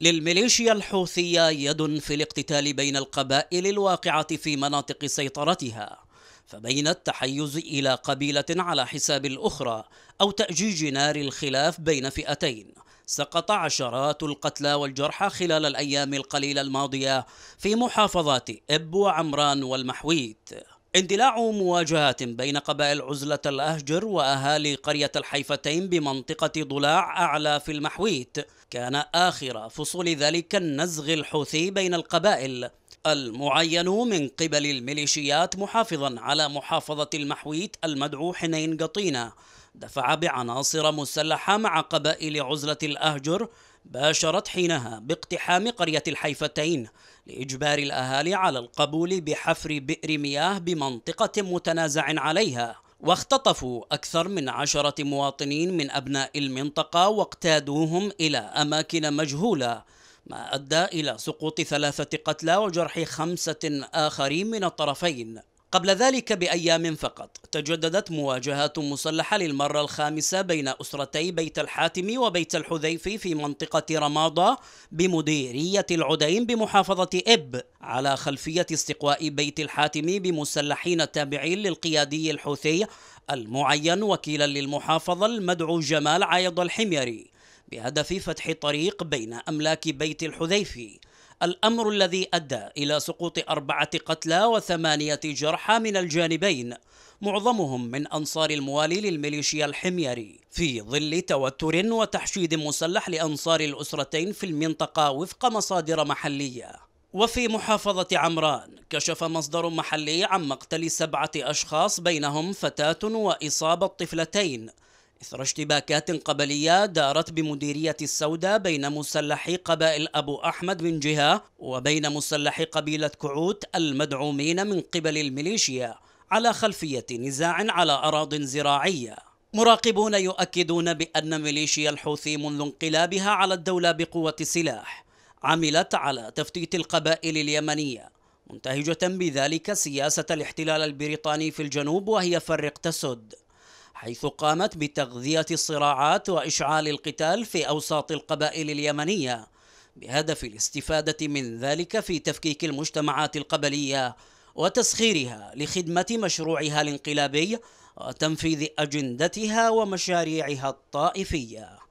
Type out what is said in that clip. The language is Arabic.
للميليشيا الحوثية يد في الاقتتال بين القبائل الواقعة في مناطق سيطرتها فبين التحيز إلى قبيلة على حساب الأخرى أو تأجيج نار الخلاف بين فئتين سقط عشرات القتلى والجرحى خلال الأيام القليلة الماضية في محافظات إب وعمران والمحويت اندلاع مواجهات بين قبائل عزلة الأهجر وأهالي قرية الحيفتين بمنطقة ضلاع أعلى في المحويت كان آخر فصول ذلك النزغ الحوثي بين القبائل المعين من قبل الميليشيات محافظا على محافظة المحويت المدعو حنين قطينة دفع بعناصر مسلحة مع قبائل عزلة الأهجر باشرت حينها باقتحام قرية الحيفتين لإجبار الأهالي على القبول بحفر بئر مياه بمنطقة متنازع عليها واختطفوا أكثر من عشرة مواطنين من أبناء المنطقة واقتادوهم إلى أماكن مجهولة ما أدى إلى سقوط ثلاثة قتلى وجرح خمسة آخرين من الطرفين قبل ذلك بأيام فقط تجددت مواجهات مسلحة للمرة الخامسة بين أسرتي بيت الحاتم وبيت الحذيفي في منطقة رماضة بمديرية العدين بمحافظة إب على خلفية استقواء بيت الحاتم بمسلحين تابعين للقيادي الحوثي المعين وكيلا للمحافظة المدعو جمال عيض الحميري بهدف فتح طريق بين أملاك بيت الحذيفي الأمر الذي أدى إلى سقوط أربعة قتلى وثمانية جرحى من الجانبين معظمهم من أنصار الموالي للميليشيا الحميري في ظل توتر وتحشيد مسلح لأنصار الأسرتين في المنطقة وفق مصادر محلية وفي محافظة عمران كشف مصدر محلي عن مقتل سبعة أشخاص بينهم فتاة وإصابة طفلتين إثر اشتباكات قبلية دارت بمديرية السوداء بين مسلحي قبائل أبو أحمد من جهة وبين مسلحي قبيلة كعوت المدعومين من قبل الميليشيا على خلفية نزاع على أراض زراعية مراقبون يؤكدون بأن ميليشيا الحوثي منذ انقلابها على الدولة بقوة السلاح عملت على تفتيت القبائل اليمنية منتهجة بذلك سياسة الاحتلال البريطاني في الجنوب وهي فرق تسد حيث قامت بتغذية الصراعات وإشعال القتال في أوساط القبائل اليمنية بهدف الاستفادة من ذلك في تفكيك المجتمعات القبلية وتسخيرها لخدمة مشروعها الانقلابي وتنفيذ أجندتها ومشاريعها الطائفية